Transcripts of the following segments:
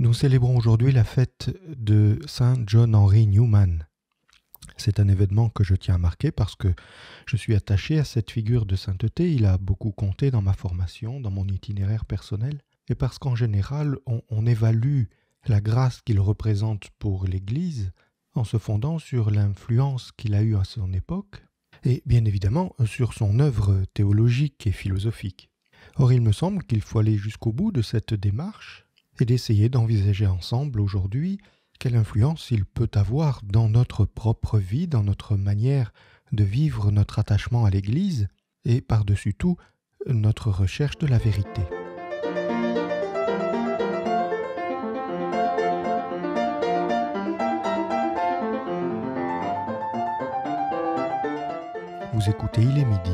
Nous célébrons aujourd'hui la fête de Saint John Henry Newman. C'est un événement que je tiens à marquer parce que je suis attaché à cette figure de sainteté, il a beaucoup compté dans ma formation, dans mon itinéraire personnel, et parce qu'en général on, évalue la grâce qu'il représente pour l'Église en se fondant sur l'influence qu'il a eue à son époque, et bien évidemment sur son œuvre théologique et philosophique. Or il me semble qu'il faut aller jusqu'au bout de cette démarche et d'essayer d'envisager ensemble aujourd'hui quelle influence il peut avoir dans notre propre vie, dans notre manière de vivre notre attachement à l'Église et par-dessus tout notre recherche de la vérité. Vous écoutez Il est midi,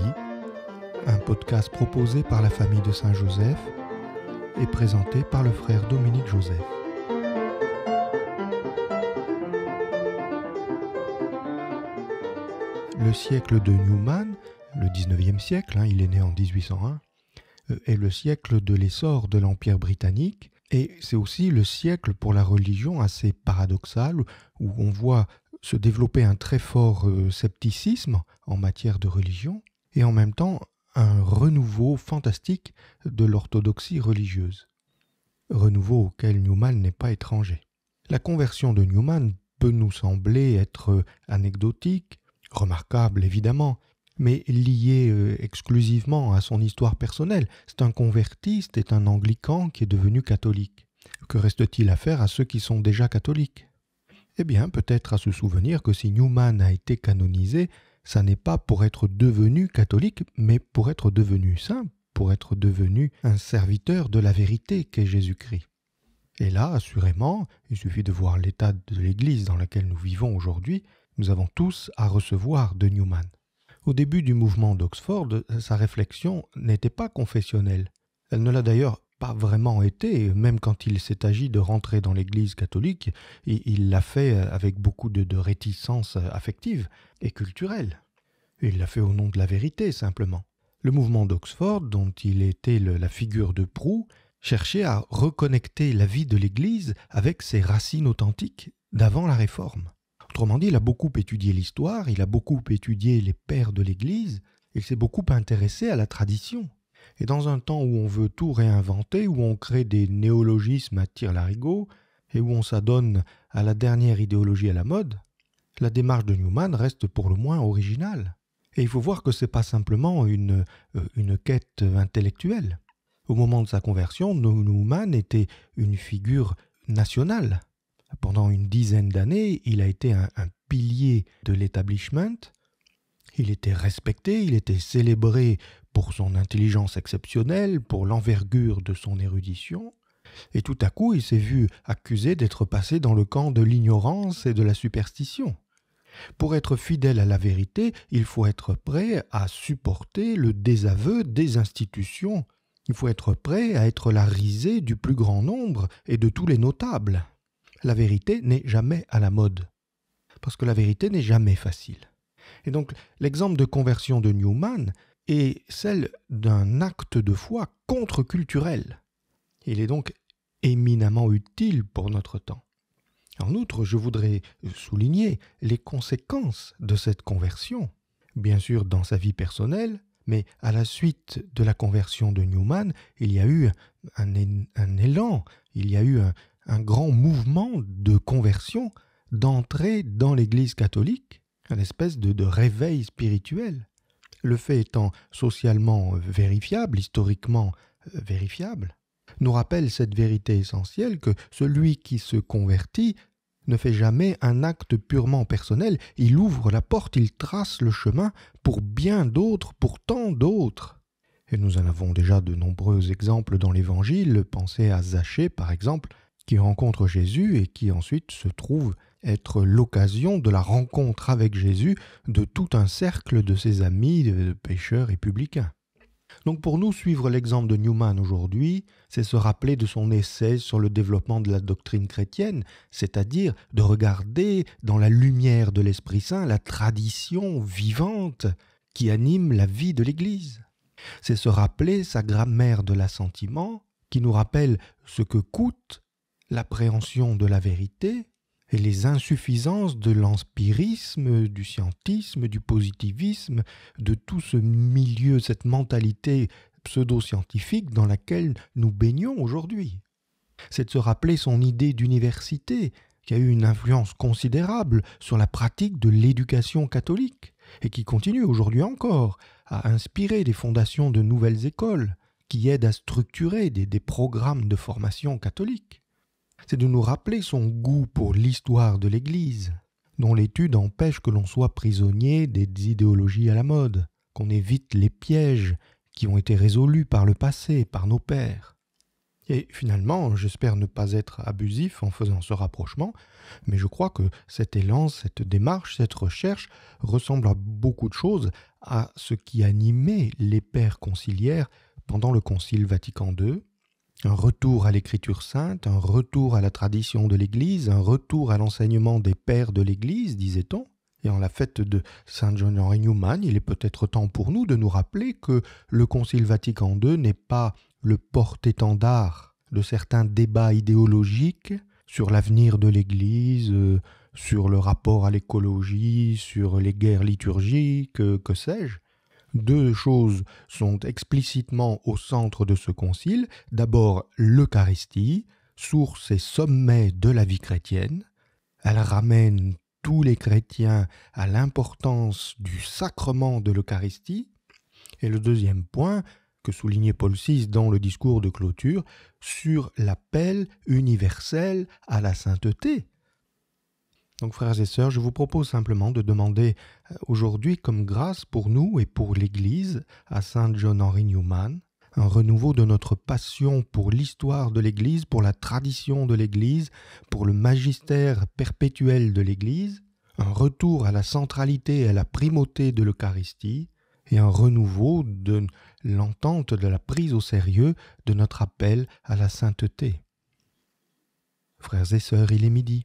un podcast proposé par la famille de Saint-Joseph est présenté par le frère Dominique Joseph. Le siècle de Newman, le 19e siècle, hein, il est né en 1801, euh, est le siècle de l'essor de l'Empire britannique et c'est aussi le siècle pour la religion assez paradoxal où on voit se développer un très fort euh, scepticisme en matière de religion et en même temps un renouveau fantastique de l'orthodoxie religieuse, renouveau auquel Newman n'est pas étranger. La conversion de Newman peut nous sembler être anecdotique, remarquable évidemment, mais liée euh, exclusivement à son histoire personnelle. C'est un converti, c'est un anglican qui est devenu catholique. Que reste-t-il à faire à ceux qui sont déjà catholiques Eh bien, peut-être à se souvenir que si Newman a été canonisé, ça n'est pas pour être devenu catholique, mais pour être devenu saint, pour être devenu un serviteur de la vérité qu'est Jésus-Christ. Et là, assurément, il suffit de voir l'état de l'Église dans laquelle nous vivons aujourd'hui, nous avons tous à recevoir de Newman. Au début du mouvement d'Oxford, sa réflexion n'était pas confessionnelle. Elle ne l'a d'ailleurs pas vraiment été, même quand il s'est agi de rentrer dans l'Église catholique, il l'a fait euh, avec beaucoup de, de, réticence euh, affective et culturelle. Il l'a fait au nom de la vérité, simplement. Le mouvement d'Oxford, dont il était la figure de proue, cherchait à reconnecter la vie de l'Église avec ses racines authentiques d'avant la Réforme. Autrement dit, il a beaucoup étudié l'histoire, il a beaucoup étudié les pères de l'Église, il s'est beaucoup intéressé à la tradition, et dans un temps où on veut tout réinventer, où on crée des néologismes à tire-larigot, et où on s'adonne à la dernière idéologie à la mode, la démarche de Newman reste pour le moins originale. Et il faut voir que ce n'est pas simplement une, euh, une quête intellectuelle. Au moment de sa conversion, Newman était une figure nationale. Pendant une dizaine d'années, il a été un, un pilier de l'établissement. Il était respecté, il était célébré pour son intelligence exceptionnelle, pour l'envergure de son érudition, et tout à coup il s'est vu accusé d'être passé dans le camp de l'ignorance et de la superstition. Pour être fidèle à la vérité, il faut être prêt à supporter le désaveu des institutions, il faut être prêt à être la risée du plus grand nombre et de tous les notables. La vérité n'est jamais à la mode, parce que la vérité n'est jamais facile. Et donc l'exemple de conversion de Newman, et celle d'un acte de foi contre-culturel. Il est donc éminemment utile pour notre temps. En outre, je voudrais souligner les conséquences de cette conversion, bien sûr dans sa vie personnelle, mais à la suite de la conversion de Newman, il y a eu un, élan, il y a eu un, grand mouvement de conversion, d'entrée dans l'Église catholique, une espèce de réveil spirituel le fait étant socialement euh, vérifiable, historiquement euh, vérifiable, nous rappelle cette vérité essentielle que celui qui se convertit ne fait jamais un acte purement personnel, il ouvre la porte, il trace le chemin pour bien d'autres, pour tant d'autres. Et nous en avons déjà de nombreux exemples dans l'Évangile, pensez à Zachée par exemple, qui rencontre Jésus et qui ensuite se trouve être l'occasion de la rencontre avec Jésus de tout un cercle de ses amis de pêcheurs et publicains. Donc pour nous, suivre l'exemple de Newman aujourd'hui, c'est se rappeler de son essai sur le développement de la doctrine chrétienne, c'est-à-dire de regarder dans la lumière de l'Esprit Saint la tradition vivante qui anime la vie de l'Église. C'est se rappeler sa grammaire de l'assentiment qui nous rappelle ce que coûte l'appréhension de la vérité et les insuffisances de l'inspirisme, du scientisme, du positivisme, de tout ce milieu, cette mentalité pseudo-scientifique dans laquelle nous baignons aujourd'hui. C'est de se rappeler son idée d'université, qui a eu une influence considérable sur la pratique de l'éducation catholique, et qui continue aujourd'hui encore à inspirer des fondations de nouvelles écoles, qui aident à structurer des programmes de formation catholique c'est de nous rappeler son goût pour l'histoire de l'Église, dont l'étude empêche que l'on soit prisonnier des idéologies à la mode, qu'on évite les pièges qui ont été résolus par le passé, par nos pères. Et finalement, j'espère ne pas être abusif en faisant ce rapprochement, mais je crois que cet élan, cette démarche, cette recherche ressemble à beaucoup de choses à ce qui animait les pères conciliaires pendant le Concile Vatican II, un retour à l'écriture sainte, un retour à la tradition de l'Église, un retour à l'enseignement des pères de l'Église, disait-on. Et en la fête de Saint John-Henry Newman, il est peut-être temps pour nous de nous rappeler que le Concile Vatican II n'est pas le porte-étendard de certains débats idéologiques sur l'avenir de l'Église, euh, sur le rapport à l'écologie, sur les guerres liturgiques, euh, que sais-je deux choses sont explicitement au centre de ce concile. D'abord l'Eucharistie, source et sommet de la vie chrétienne. Elle ramène tous les chrétiens à l'importance du sacrement de l'Eucharistie. Et le deuxième point, que soulignait Paul VI dans le discours de clôture, sur l'appel universel à la sainteté. Donc frères et sœurs, je vous propose simplement de demander euh, aujourd'hui comme grâce pour nous et pour l'Église à Saint John Henry Newman, un renouveau de notre passion pour l'histoire de l'Église, pour la tradition de l'Église, pour le magistère perpétuel de l'Église, un retour à la centralité et à la primauté de l'Eucharistie, et un renouveau de l'entente, de la prise au sérieux de notre appel à la sainteté. Frères et sœurs, il est midi